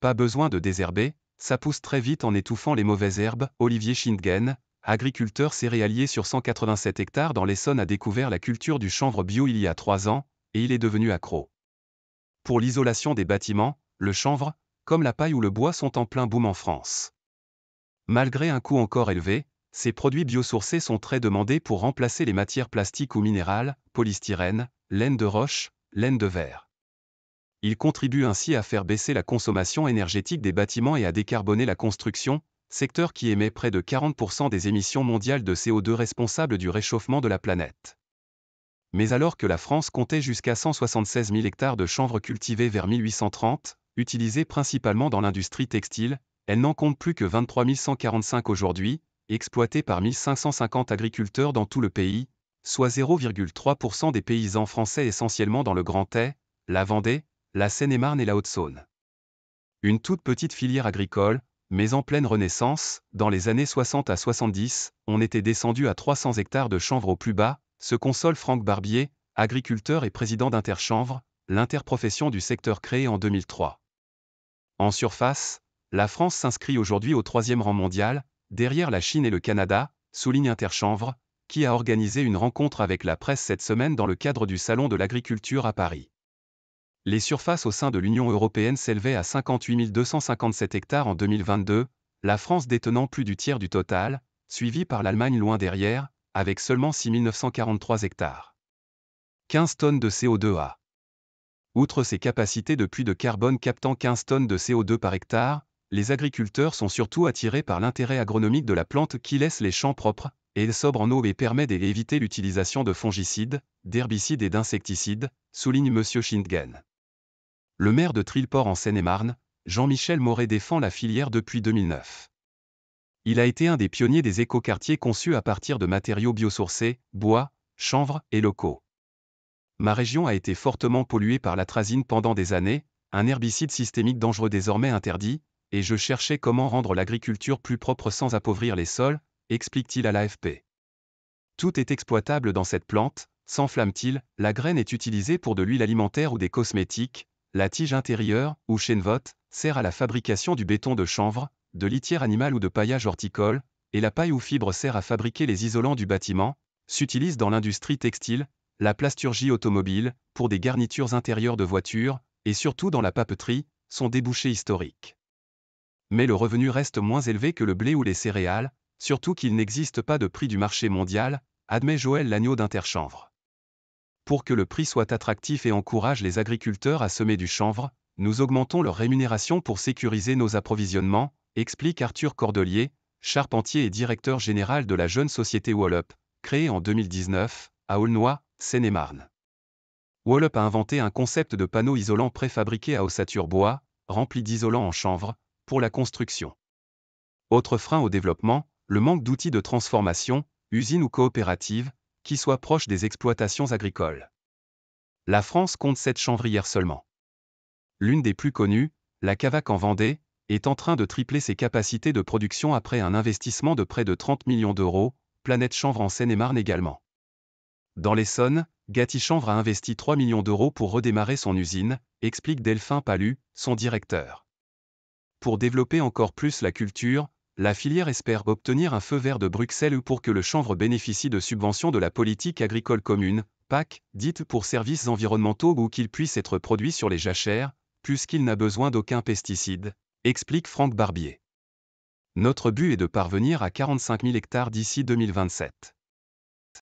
Pas besoin de désherber, ça pousse très vite en étouffant les mauvaises herbes. Olivier Schindgen, agriculteur céréalier sur 187 hectares dans l'Essonne a découvert la culture du chanvre bio il y a trois ans, et il est devenu accro. Pour l'isolation des bâtiments, le chanvre, comme la paille ou le bois sont en plein boom en France. Malgré un coût encore élevé, ces produits biosourcés sont très demandés pour remplacer les matières plastiques ou minérales, polystyrène, laine de roche, laine de verre. Il contribue ainsi à faire baisser la consommation énergétique des bâtiments et à décarboner la construction, secteur qui émet près de 40% des émissions mondiales de CO2 responsables du réchauffement de la planète. Mais alors que la France comptait jusqu'à 176 000 hectares de chanvre cultivés vers 1830, utilisés principalement dans l'industrie textile, elle n'en compte plus que 23 145 aujourd'hui, exploités par 1550 agriculteurs dans tout le pays, soit 0,3% des paysans français essentiellement dans le Grand Est, la Vendée, la Seine-et-Marne et la Haute-Saône. Une toute petite filière agricole, mais en pleine renaissance, dans les années 60 à 70, on était descendu à 300 hectares de chanvre au plus bas, se console Franck Barbier, agriculteur et président d'Interchanvre, l'interprofession du secteur créée en 2003. En surface, la France s'inscrit aujourd'hui au troisième rang mondial, derrière la Chine et le Canada, souligne Interchanvre, qui a organisé une rencontre avec la presse cette semaine dans le cadre du Salon de l'agriculture à Paris les surfaces au sein de l'Union européenne s'élevaient à 58 257 hectares en 2022, la France détenant plus du tiers du total, suivie par l'Allemagne loin derrière, avec seulement 6 943 hectares. 15 tonnes de CO2A. Outre ses capacités de puits de carbone captant 15 tonnes de CO2 par hectare, les agriculteurs sont surtout attirés par l'intérêt agronomique de la plante qui laisse les champs propres, et elle sobre en eau et permet d'éviter l'utilisation de fongicides, d'herbicides et d'insecticides, souligne M. Schindgen le maire de Trilport en Seine-et-Marne, Jean-Michel Moret défend la filière depuis 2009. Il a été un des pionniers des écoquartiers conçus à partir de matériaux biosourcés, bois, chanvre et locaux. Ma région a été fortement polluée par l'atrazine pendant des années, un herbicide systémique dangereux désormais interdit, et je cherchais comment rendre l'agriculture plus propre sans appauvrir les sols, explique-t-il à l'AFP. Tout est exploitable dans cette plante, s'enflamme-t-il, la graine est utilisée pour de l'huile alimentaire ou des cosmétiques, la tige intérieure, ou vote, sert à la fabrication du béton de chanvre, de litière animale ou de paillage horticole, et la paille ou fibre sert à fabriquer les isolants du bâtiment, s'utilise dans l'industrie textile, la plasturgie automobile, pour des garnitures intérieures de voitures, et surtout dans la papeterie, son débouché historique. Mais le revenu reste moins élevé que le blé ou les céréales, surtout qu'il n'existe pas de prix du marché mondial, admet Joël Lagneau d'Interchanvre pour que le prix soit attractif et encourage les agriculteurs à semer du chanvre, nous augmentons leur rémunération pour sécuriser nos approvisionnements, explique Arthur Cordelier, charpentier et directeur général de la jeune société Wallop, créée en 2019, à Aulnoy, Seine-et-Marne. Wallop a inventé un concept de panneau isolant préfabriqué à ossature bois, rempli d'isolant en chanvre, pour la construction. Autre frein au développement, le manque d'outils de transformation, usine ou coopérative qui soit proche des exploitations agricoles. La France compte sept chanvrières seulement. L'une des plus connues, la Cavac en Vendée, est en train de tripler ses capacités de production après un investissement de près de 30 millions d'euros, Planète Chanvre en Seine-et-Marne également. Dans l'Essonne, Gatti Chanvre a investi 3 millions d'euros pour redémarrer son usine, explique Delphin Palu, son directeur. Pour développer encore plus la culture, la filière espère obtenir un feu vert de Bruxelles pour que le chanvre bénéficie de subventions de la politique agricole commune, PAC, dite pour services environnementaux ou qu'il puisse être produit sur les jachères, puisqu'il n'a besoin d'aucun pesticide, explique Franck Barbier. Notre but est de parvenir à 45 000 hectares d'ici 2027.